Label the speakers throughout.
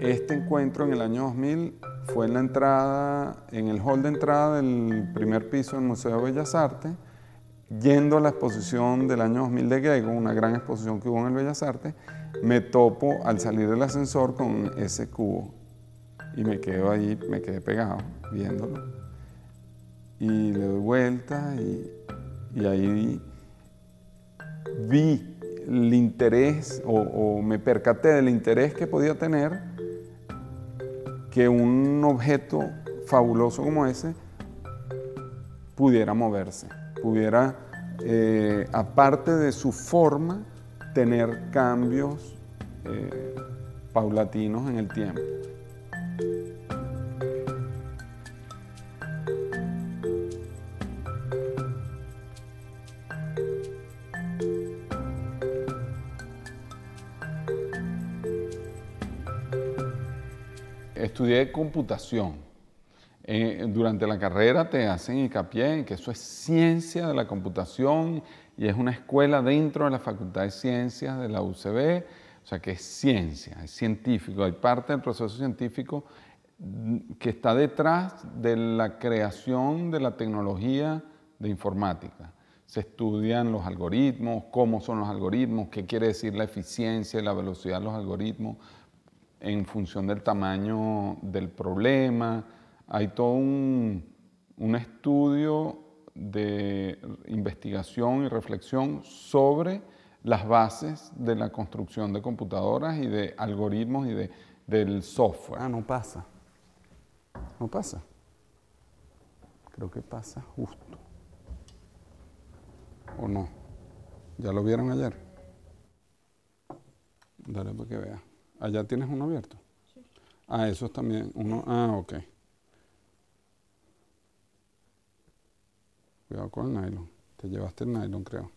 Speaker 1: Este encuentro en el año 2000 fue en la entrada, en el hall de entrada del primer piso del Museo de Bellas Artes, yendo a la exposición del año 2000 de Gego, una gran exposición que hubo en el Bellas Artes, me topo al salir del ascensor con ese cubo y me quedo ahí, me quedé pegado viéndolo y le doy vuelta y, ahí vi el interés o, o me percaté del interés que podía tener que un objeto fabuloso como ese pudiera moverse, pudiera, eh, aparte de su forma, tener cambios eh, paulatinos en el tiempo. estudié computación. Eh, durante la carrera te hacen hincapié en que eso es ciencia de la computación y es una escuela dentro de la Facultad de Ciencias de la UCB, o sea que es ciencia, es científico, hay parte del proceso científico que está detrás de la creación de la tecnología de informática. Se estudian los algoritmos, cómo son los algoritmos, qué quiere decir la eficiencia y la velocidad de los algoritmos, en función del tamaño del problema. Hay todo un, estudio de investigación y reflexión sobre las bases de la construcción de computadoras y de algoritmos y de, del software. Ah, no pasa. No pasa. Creo que pasa justo. ¿O no? ¿Ya lo vieron ayer? Dale para que Allá tienes uno abierto. Sí. Ah, es también. Uno, ah, ok. Cuidado con el nylon. Te llevaste el nylon, creo.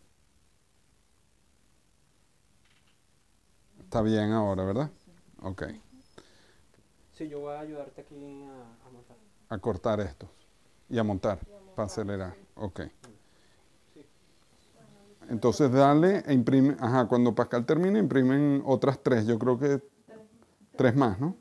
Speaker 1: Está bien ahora, ¿verdad? Sí. Ok. Sí, yo voy a ayudarte aquí a, montar. A cortar esto. Y a montar. para acelerar. Ok. Entonces dale e imprime, ajá, cuando Pascal termine imprimen otras tres. Yo creo que Tres más, ¿no?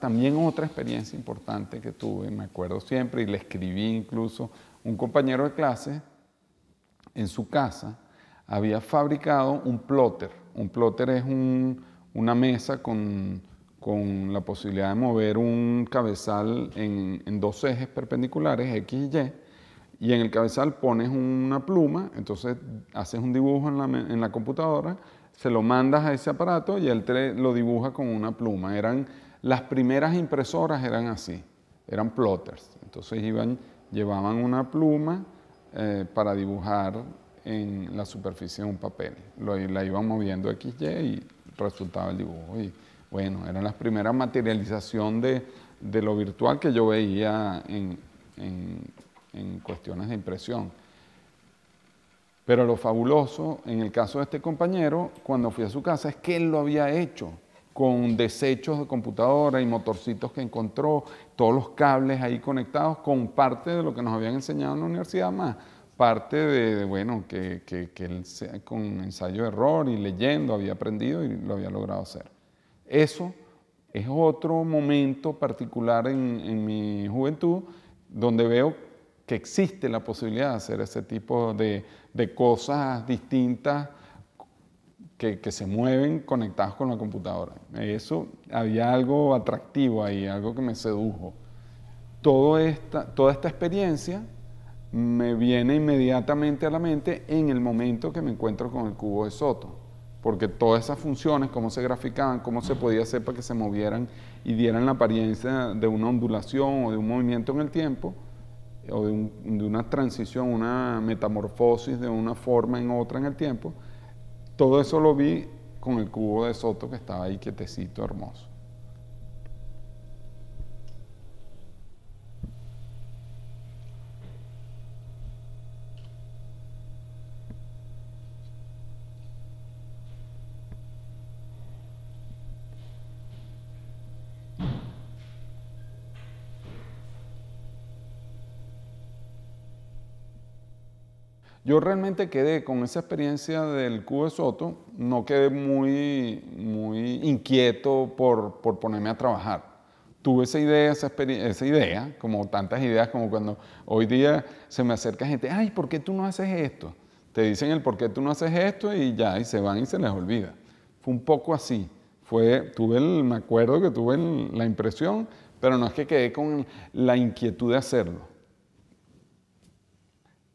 Speaker 1: También otra experiencia importante que tuve, me acuerdo siempre, y le escribí incluso, un compañero de clase en su casa había fabricado un plotter. Un plotter es un, una mesa con con la posibilidad de mover un cabezal en, dos ejes perpendiculares, X y Y, y en el cabezal pones una pluma, entonces haces un dibujo en la, en computadora, se lo mandas a ese aparato y él lo dibuja con una pluma. Eran, las primeras impresoras eran así, eran plotters. Entonces iban, llevaban una pluma eh, para dibujar en la superficie de un papel. la iban moviendo X y Y resultaba el dibujo. Bueno, era la primera materialización de, lo virtual que yo veía en, cuestiones de impresión. Pero lo fabuloso en el caso de este compañero, cuando fui a su casa, es que él lo había hecho con desechos de computadora y motorcitos que encontró, todos los cables ahí conectados, con parte de lo que nos habían enseñado en la universidad más, parte de, bueno, que, que él con ensayo de error y leyendo había aprendido y lo había logrado hacer. Eso es otro momento particular en, mi juventud donde veo que existe la posibilidad de hacer ese tipo de, cosas distintas que, se mueven conectadas con la computadora. Eso había algo atractivo ahí, algo que me sedujo. toda esta experiencia me viene inmediatamente a la mente en el momento que me encuentro con el cubo de Soto porque todas esas funciones, cómo se graficaban, cómo se podía hacer para que se movieran y dieran la apariencia de una ondulación o de un movimiento en el tiempo, eh, o de, una transición, una metamorfosis de una forma en otra en el tiempo, todo eso lo vi con el cubo de Soto que estaba ahí quietecito, hermoso. Yo realmente quedé con esa experiencia del Cubo Soto, no quedé muy, muy inquieto por, ponerme a trabajar. Tuve esa idea, esa, idea, como tantas ideas, como cuando hoy día se me acerca gente, ay, ¿por qué tú no haces esto? Te dicen el por qué tú no haces esto y ya, y se van y se les olvida. Fue un poco así. Fue, tuve me acuerdo que tuve la impresión, pero no es que quedé con la inquietud de hacerlo.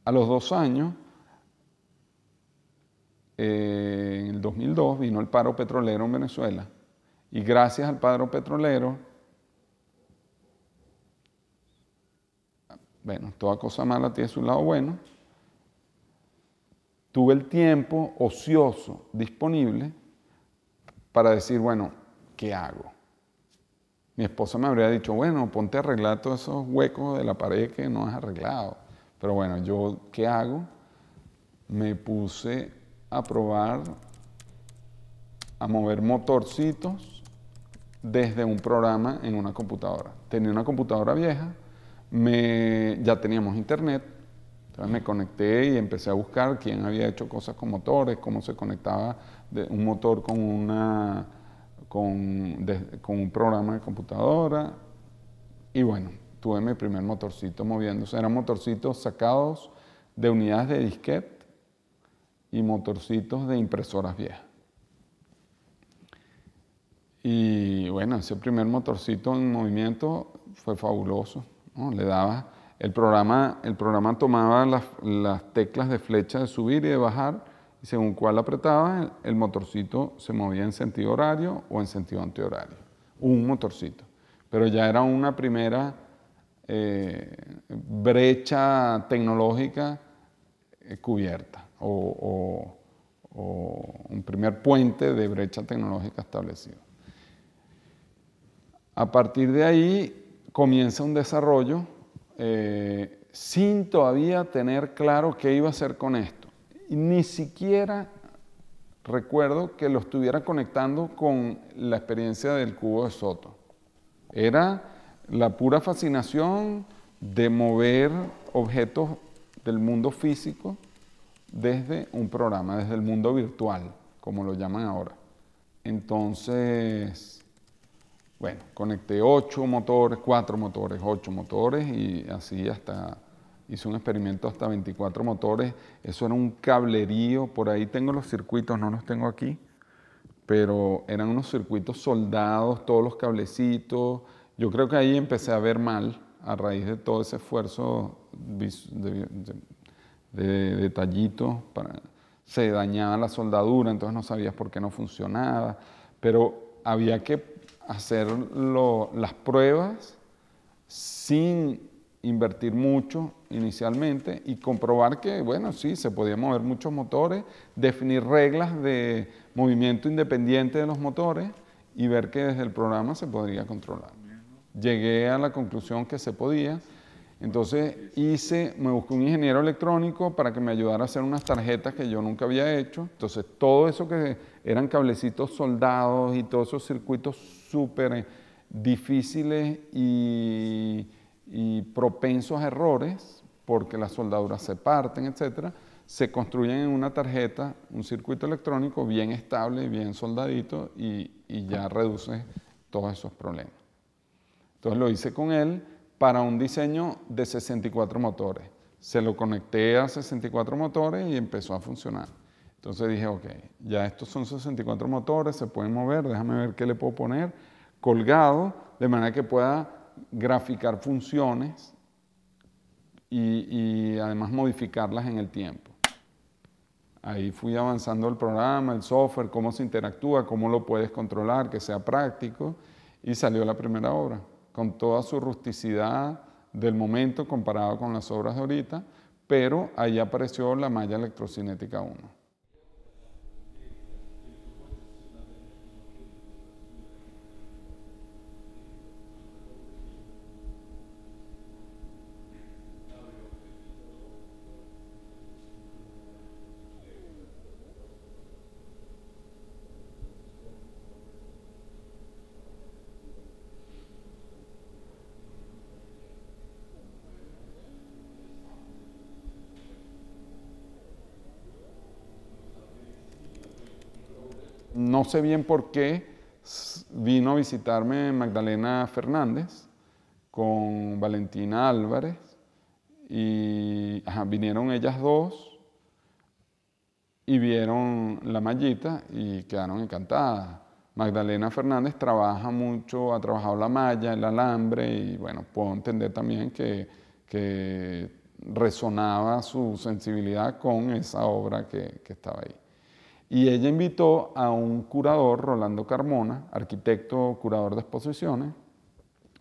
Speaker 1: A los dos años, eh, en el 2002, vino el paro petrolero en Venezuela. Y gracias al paro petrolero, bueno, toda cosa mala tiene su lado bueno, tuve el tiempo ocioso disponible para decir, bueno, ¿qué hago? Mi esposa me habría dicho, bueno, ponte a arreglar todos esos huecos de la pared que no has arreglado pero bueno, yo, ¿qué hago? Me puse a probar a mover motorcitos desde un programa en una computadora. Tenía una computadora vieja, ya teníamos internet, entonces me conecté y empecé a buscar quién había hecho cosas con motores, cómo se conectaba de un motor con, una, con un programa de computadora. Y bueno, tuve mi primer motorcito moviéndose. Eran motorcitos sacados de unidades de disquete y motorcitos de impresoras viejas. Y bueno, ese primer motorcito en movimiento fue fabuloso. Le daba, el programa, el programa tomaba las, teclas de flecha de subir y de bajar, y según cuál apretaba, el motorcito se movía en sentido horario o en sentido antihorario. Un motorcito. Pero ya era una primera eh, brecha tecnológica eh, cubierta o, un primer puente de brecha tecnológica establecido. A partir de ahí comienza un desarrollo eh, sin todavía tener claro qué iba a hacer con esto. Ni siquiera recuerdo que lo estuviera conectando con la experiencia del cubo de Soto. Era la pura fascinación de mover objetos del mundo físico desde un programa, desde el mundo virtual, como lo llaman ahora. Entonces, bueno, conecté ocho motores, cuatro motores, ocho motores y así hasta hice un experimento hasta 24 motores. Eso era un cablerío, por ahí tengo los circuitos, no los tengo aquí, pero eran unos circuitos soldados, todos los cablecitos, yo creo que ahí empecé a ver mal a raíz de todo ese esfuerzo de, detallito, se dañaba la soldadura, entonces no sabías por qué no funcionaba, pero había que hacer las pruebas sin invertir mucho inicialmente y comprobar que, bueno, sí, se podían mover muchos motores, definir reglas de movimiento independiente de los motores y ver que desde el programa se podría controlar llegué a la conclusión que se podía. Entonces hice, me busqué un ingeniero electrónico para que me ayudara a hacer unas tarjetas que yo nunca había hecho. Entonces todo eso que eran cablecitos soldados y todos esos circuitos súper difíciles y, propensos a errores, porque las soldaduras se parten, etc., se construyen en una tarjeta, un circuito electrónico bien estable bien soldadito y ya reduce todos esos problemas. Entonces lo hice con él para un diseño de 64 motores. Se lo conecté a 64 motores y empezó a funcionar. Entonces dije, ok, ya estos son 64 motores, se pueden mover, déjame ver qué le puedo poner colgado, de manera que pueda graficar funciones y, y además modificarlas en el tiempo. Ahí fui avanzando el programa, el software, cómo se interactúa, cómo lo puedes controlar, que sea práctico, y salió la primera obra con toda su rusticidad del momento comparado con las obras de ahorita, pero ahí apareció la malla electrocinética 1. no sé bien por qué vino a visitarme Magdalena Fernández con Valentina Álvarez y vinieron ellas dos y vieron la mallita y quedaron encantadas. Magdalena Fernández trabaja mucho, ha trabajado la malla, el alambre y bueno, puedo entender también que, resonaba su sensibilidad con esa obra que estaba ahí. Y ella invitó a un curador, Rolando Carmona, arquitecto, curador de exposiciones,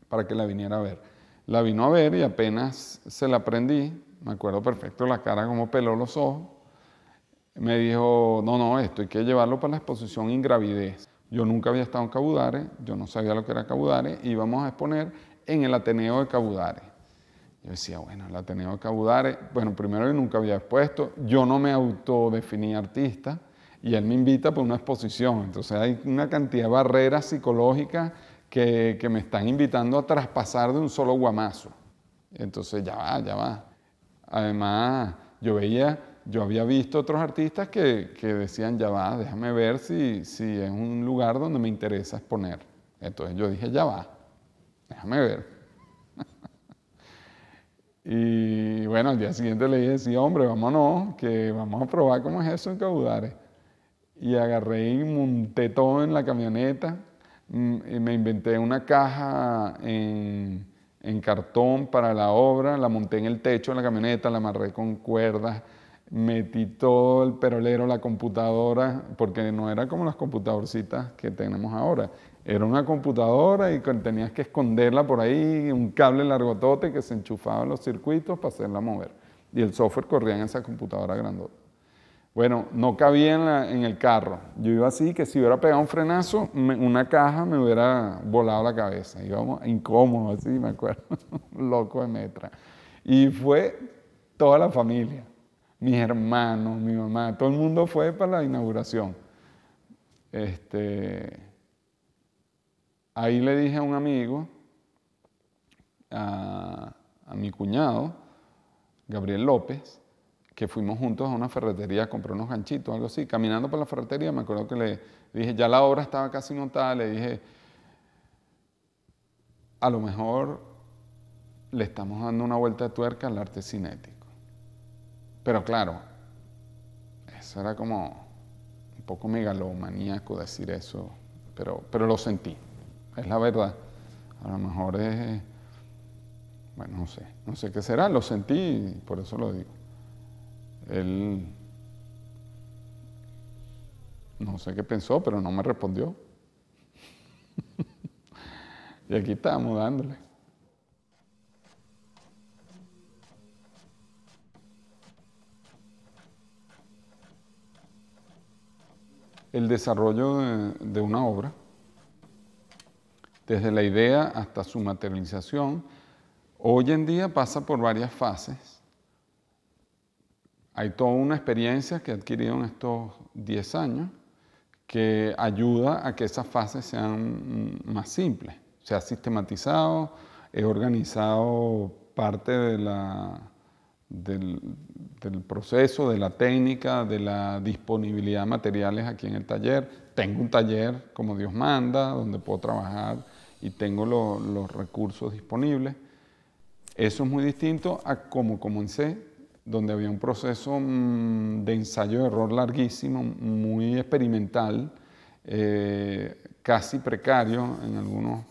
Speaker 1: para que la viniera a ver. La vino a ver y apenas se la prendí, me acuerdo perfecto la cara como peló los ojos, me dijo, no, no, esto hay que llevarlo para la exposición Ingravidez. Yo nunca había estado en Cabudare, yo no sabía lo que era Cabudare, íbamos a exponer en el Ateneo de Cabudare. Yo decía, bueno, el Ateneo de Cabudare, bueno, primero yo nunca había expuesto, yo no me autodefiní artista, y él me invita por una exposición. Entonces hay una cantidad de barreras psicológicas que, me están invitando a traspasar de un solo guamazo. Entonces ya va, ya va. Además, yo veía, yo había visto otros artistas que, decían, ya va, déjame ver si, si es un lugar donde me interesa exponer. Entonces yo dije, ya va, déjame ver. y bueno, al día siguiente le dije, sí, hombre, vámonos, que vamos a probar cómo es eso en Caudares y agarré y monté todo en la camioneta. Mm, me inventé una caja en, en, cartón para la obra, la monté en el techo de la camioneta, la amarré con cuerdas, metí todo el perolero, la computadora, porque no era como las computadorcitas que tenemos ahora. Era una computadora y tenías que esconderla por ahí, un cable largotote que se enchufaba en los circuitos para hacerla mover. Y el software corría en esa computadora grandota. Bueno, no cabía en, el carro. Yo iba así, que si hubiera pegado un frenazo, una caja me hubiera volado la cabeza. Íbamos incómodo, así, me acuerdo, loco de metra. Y fue toda la familia, mis hermanos, mi mamá, todo el mundo fue para la inauguración. Este, ahí le dije a un amigo, a mi cuñado, Gabriel López, que fuimos juntos a una ferretería a unos ganchitos, algo así. Caminando por la ferretería, me acuerdo que le dije, ya la obra estaba casi notada. le dije, a lo mejor le estamos dando una vuelta de tuerca al arte cinético. Pero claro, eso era como un poco megalomaníaco decir eso, pero, pero lo sentí, es la verdad. A lo mejor es, bueno, no sé, no sé qué será, lo sentí y por eso lo digo. Él no sé qué pensó, pero no me respondió. y aquí estábamos dándole. El desarrollo de una obra, desde la idea hasta su materialización, hoy en día pasa por varias fases hay toda una experiencia que he adquirido en estos 10 años que ayuda a que esas fases sean más simples. Se ha sistematizado, he organizado parte de la, del, proceso, de la técnica, de la disponibilidad de materiales aquí en el taller. Tengo un taller como Dios manda, donde puedo trabajar y tengo los recursos disponibles. Eso es muy distinto a cómo comencé donde había un proceso mm, de ensayo-error de larguísimo, muy experimental, eh, casi precario en algunos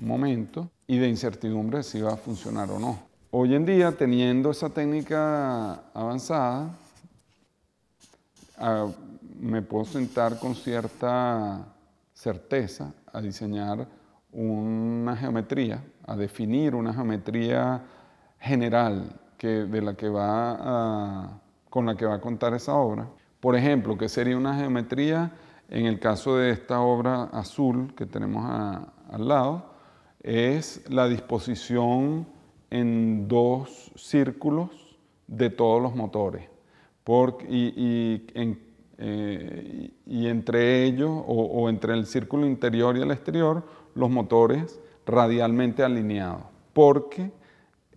Speaker 1: momentos, y de incertidumbre si iba a funcionar o no. Hoy en día, teniendo esa técnica avanzada, ah, me puedo sentar con cierta certeza a diseñar una geometría, a definir una geometría general que, de la que va con la que va a contar esa obra. Por ejemplo, que sería una geometría en el caso de esta obra azul que tenemos al lado? Es la disposición en dos círculos de todos los motores. Eh, y, entre ellos, o, o entre el círculo interior y el exterior, los motores radialmente alineados. Porque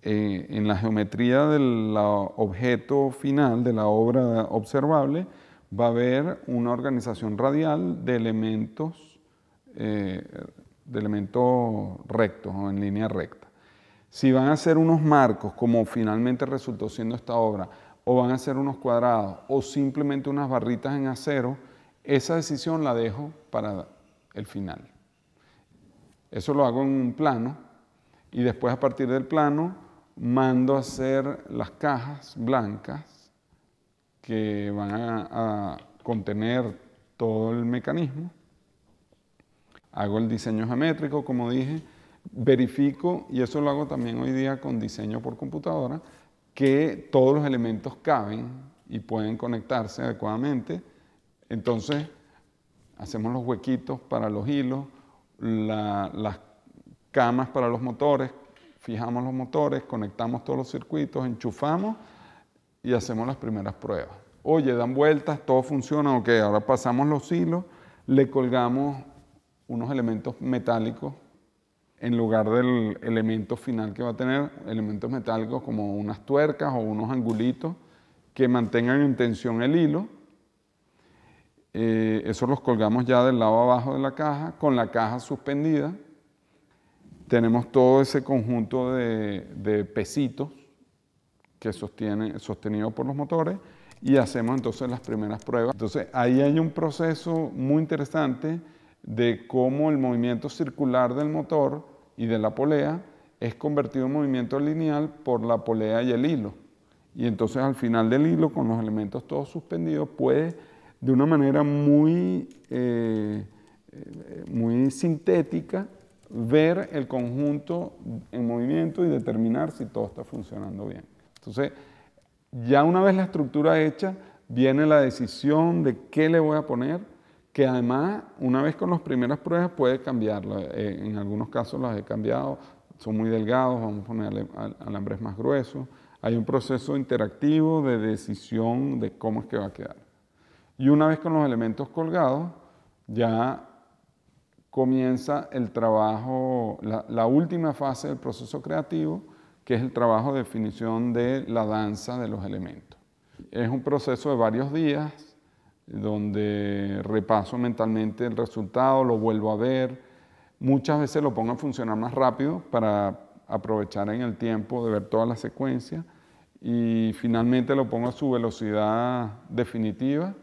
Speaker 1: eh, en la geometría del objeto final de la obra observable va a haber una organización radial de elementos, eh, de elementos rectos o en línea recta. Si van a ser unos marcos, como finalmente resultó siendo esta obra, o van a ser unos cuadrados, o simplemente unas barritas en acero, esa decisión la dejo para el final. Eso lo hago en un plano y después a partir del plano mando a hacer las cajas blancas que van a, contener todo el mecanismo. Hago el diseño geométrico, como dije, verifico, y eso lo hago también hoy día con diseño por computadora, que todos los elementos caben y pueden conectarse adecuadamente. Entonces, hacemos los huequitos para los hilos, las camas para los motores, fijamos los motores, conectamos todos los circuitos, enchufamos y hacemos las primeras pruebas. Oye, dan vueltas, todo funciona, ok, ahora pasamos los hilos, le colgamos unos elementos metálicos en lugar del elemento final que va a tener, elementos metálicos como unas tuercas o unos angulitos que mantengan en tensión el hilo. Eh, eso los colgamos ya del lado abajo de la caja, con la caja suspendida tenemos todo ese conjunto de, pesitos que sostienen, sostenido por los motores y hacemos entonces las primeras pruebas. Entonces ahí hay un proceso muy interesante de cómo el movimiento circular del motor y de la polea es convertido en movimiento lineal por la polea y el hilo. Y entonces al final del hilo, con los elementos todos suspendidos, puede de una manera muy, eh, eh, muy sintética ver el conjunto en movimiento y determinar si todo está funcionando bien. Entonces, ya una vez la estructura hecha, viene la decisión de qué le voy a poner, que además, una vez con las primeras pruebas, puede cambiarla. Eh, en algunos casos las he cambiado, son muy delgados, vamos a poner alambres más gruesos. Hay un proceso interactivo de decisión de cómo es que va a quedar. Y una vez con los elementos colgados, ya comienza el trabajo, la, última fase del proceso creativo, que es el trabajo de definición de la danza de los elementos. Es un proceso de varios días donde repaso mentalmente el resultado, lo vuelvo a ver, muchas veces lo pongo a funcionar más rápido para aprovechar en el tiempo de ver toda la secuencia y finalmente lo pongo a su velocidad definitiva,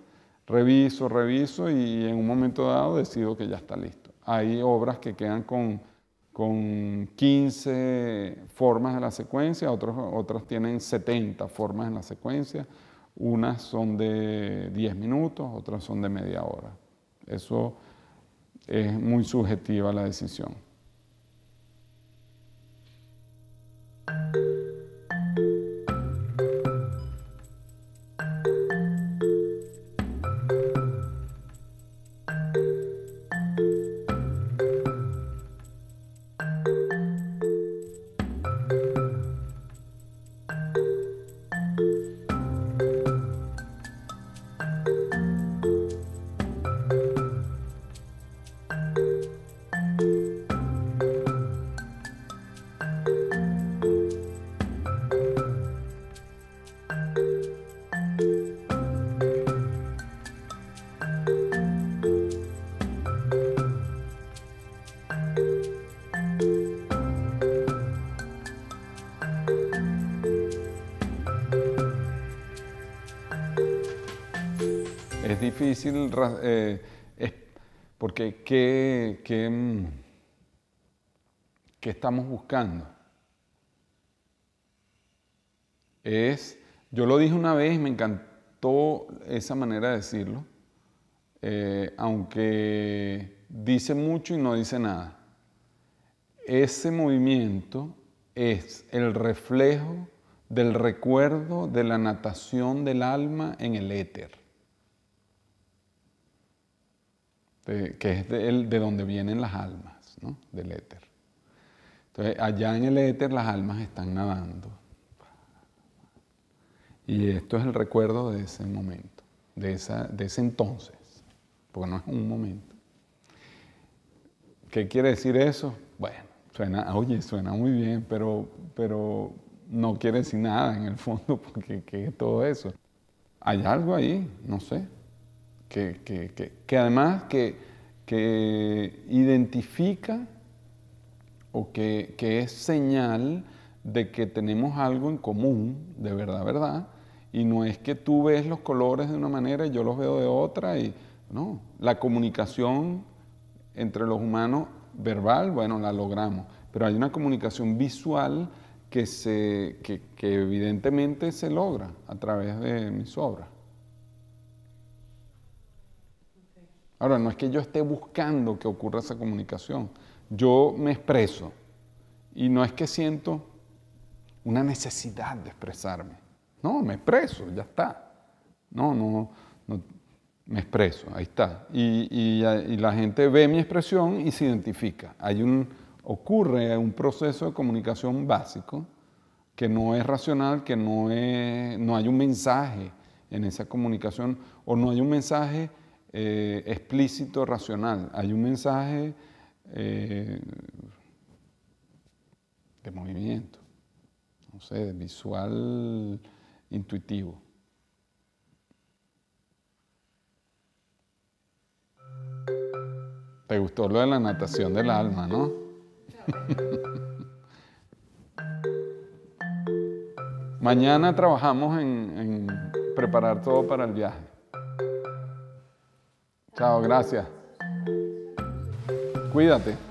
Speaker 1: reviso, reviso y en un momento dado decido que ya está listo hay obras que quedan con, 15 formas de la secuencia, otros, otras tienen 70 formas en la secuencia, unas son de 10 minutos, otras son de media hora. Eso es muy subjetiva la decisión. Eh, porque ¿qué, mm, qué, estamos buscando? Es, yo lo dije una vez, me encantó esa manera de decirlo, eh, aunque dice mucho y no dice nada. Ese movimiento es el reflejo del recuerdo de la natación del alma en el éter. que es de, de, donde vienen las almas, ¿no? del éter. Entonces, allá en el éter las almas están nadando. Y esto es el recuerdo de ese momento, de, esa, de ese entonces, porque no es un momento. ¿Qué quiere decir eso? Bueno, suena, oye, suena muy bien, pero, pero no quiere decir nada en el fondo, porque ¿qué es todo eso? Hay algo ahí, no sé que, además que, identifica o que, es señal de que tenemos algo en común, de verdad, verdad, y no es que tú ves los colores de una manera y yo los veo de otra, y no, la comunicación entre los humanos verbal, bueno, la logramos, pero hay una comunicación visual que, se, que, que, evidentemente se logra a través de mis obras. Ahora, no es que yo esté buscando que ocurra esa comunicación. Yo me expreso y no es que siento una necesidad de expresarme. No, me expreso, ya está. No, no, me expreso, ahí está. Y, la gente ve mi expresión y se identifica. Hay un, ocurre un proceso de comunicación básico que no es racional, que no, no hay un mensaje en esa comunicación o no hay un mensaje eh, explícito, racional. Hay un mensaje eh, de movimiento, no sé, visual intuitivo. Te gustó lo de la natación del alma, ¿no? Mañana trabajamos en preparar todo para el viaje. Chao, gracias. Cuídate.